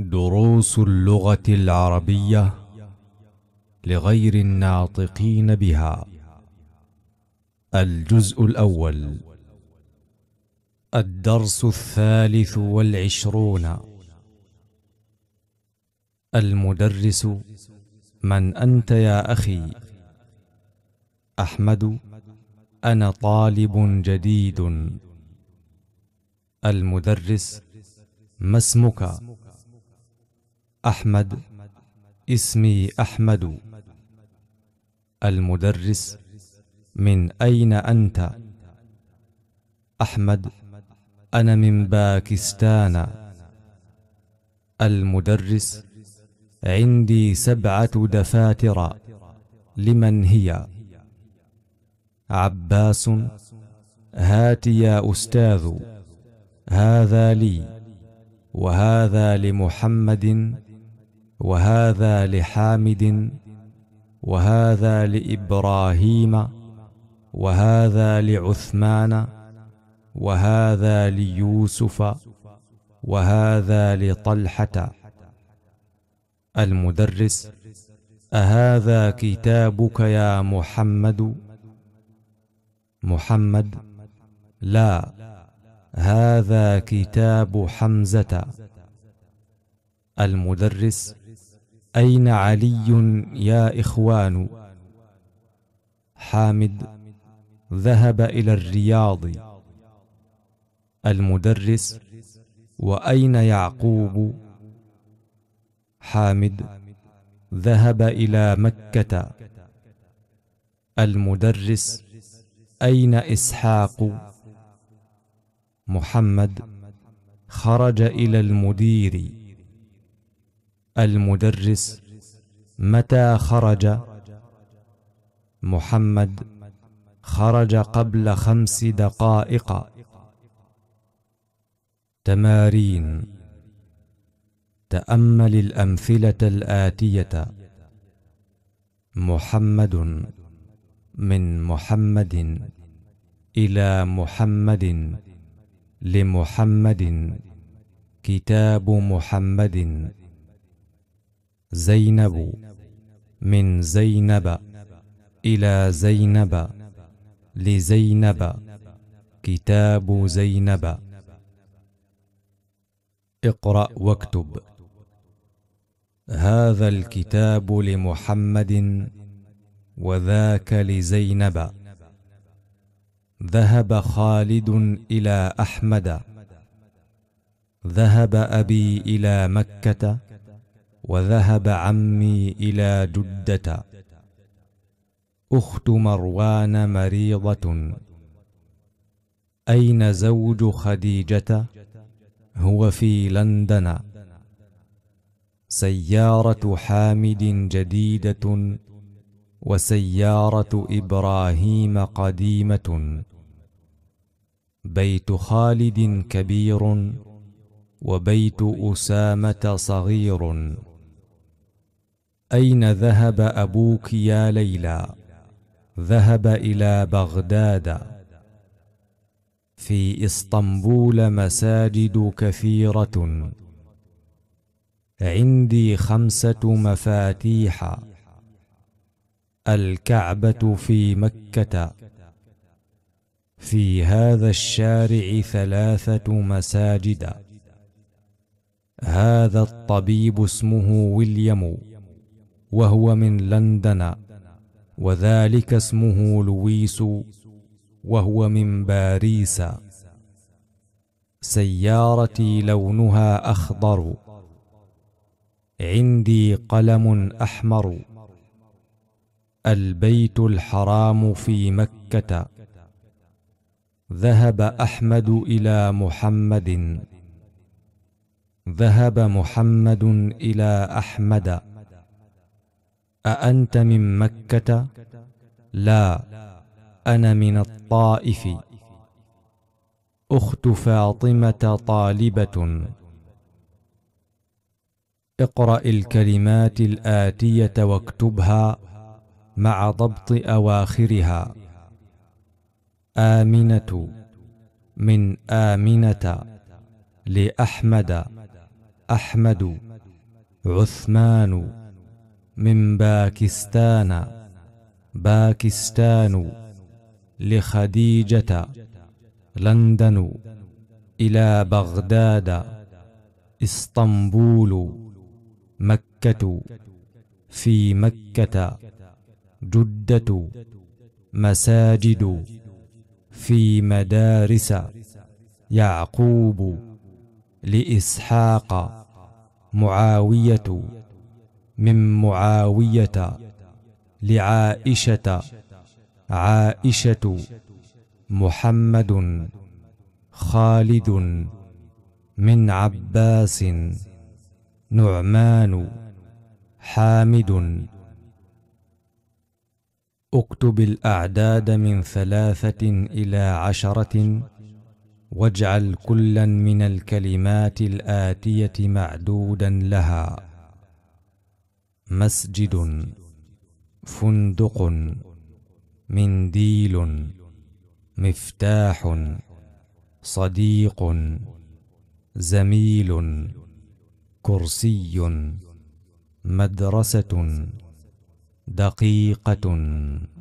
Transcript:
دروس اللغة العربية لغير الناطقين بها الجزء الأول الدرس الثالث والعشرون المدرس من أنت يا أخي أحمد أنا طالب جديد المدرس ما اسمك أحمد اسمي أحمد المدرس من أين أنت؟ أحمد أنا من باكستان المدرس عندي سبعة دفاتر لمن هي؟ عباس هات يا أستاذ هذا لي وهذا لمحمد وهذا لحامد وهذا لابراهيم وهذا لعثمان وهذا ليوسف وهذا لطلحه المدرس اهذا كتابك يا محمد محمد لا هذا كتاب حمزه المدرس أين علي يا إخوان حامد ذهب إلى الرياض المدرس وأين يعقوب حامد ذهب إلى مكة المدرس أين إسحاق محمد خرج إلى المدير المدرس متى خرج محمد خرج قبل خمس دقائق تمارين تامل الامثله الاتيه محمد من محمد الى محمد لمحمد كتاب محمد زينب من زينب إلى زينب لزينب كتاب زينب اقرأ واكتب هذا الكتاب لمحمد وذاك لزينب ذهب خالد إلى أحمد ذهب أبي إلى مكة وذهب عمي إلى جدة أخت مروان مريضة أين زوج خديجة؟ هو في لندن سيارة حامد جديدة وسيارة إبراهيم قديمة بيت خالد كبير وبيت أسامة صغير اين ذهب ابوك يا ليلى ذهب الى بغداد في اسطنبول مساجد كثيره عندي خمسه مفاتيح الكعبه في مكه في هذا الشارع ثلاثه مساجد هذا الطبيب اسمه ويليام وهو من لندن وذلك اسمه لويس وهو من باريس سيارتي لونها اخضر عندي قلم احمر البيت الحرام في مكه ذهب احمد الى محمد ذهب محمد الى احمد أأنت من مكة؟ لا أنا من الطائف أخت فاطمة طالبة اقرأ الكلمات الآتية واكتبها مع ضبط أواخرها آمنة من آمنة لأحمد أحمد عثمان من باكستان باكستان لخديجة لندن إلى بغداد اسطنبول مكة في مكة جدة مساجد في مدارس يعقوب لإسحاق معاوية من معاوية لعائشة عائشة محمد خالد من عباس نعمان حامد اكتب الأعداد من ثلاثة إلى عشرة واجعل كلا من الكلمات الآتية معدودا لها مسجد فندق منديل مفتاح صديق زميل كرسي مدرسة دقيقة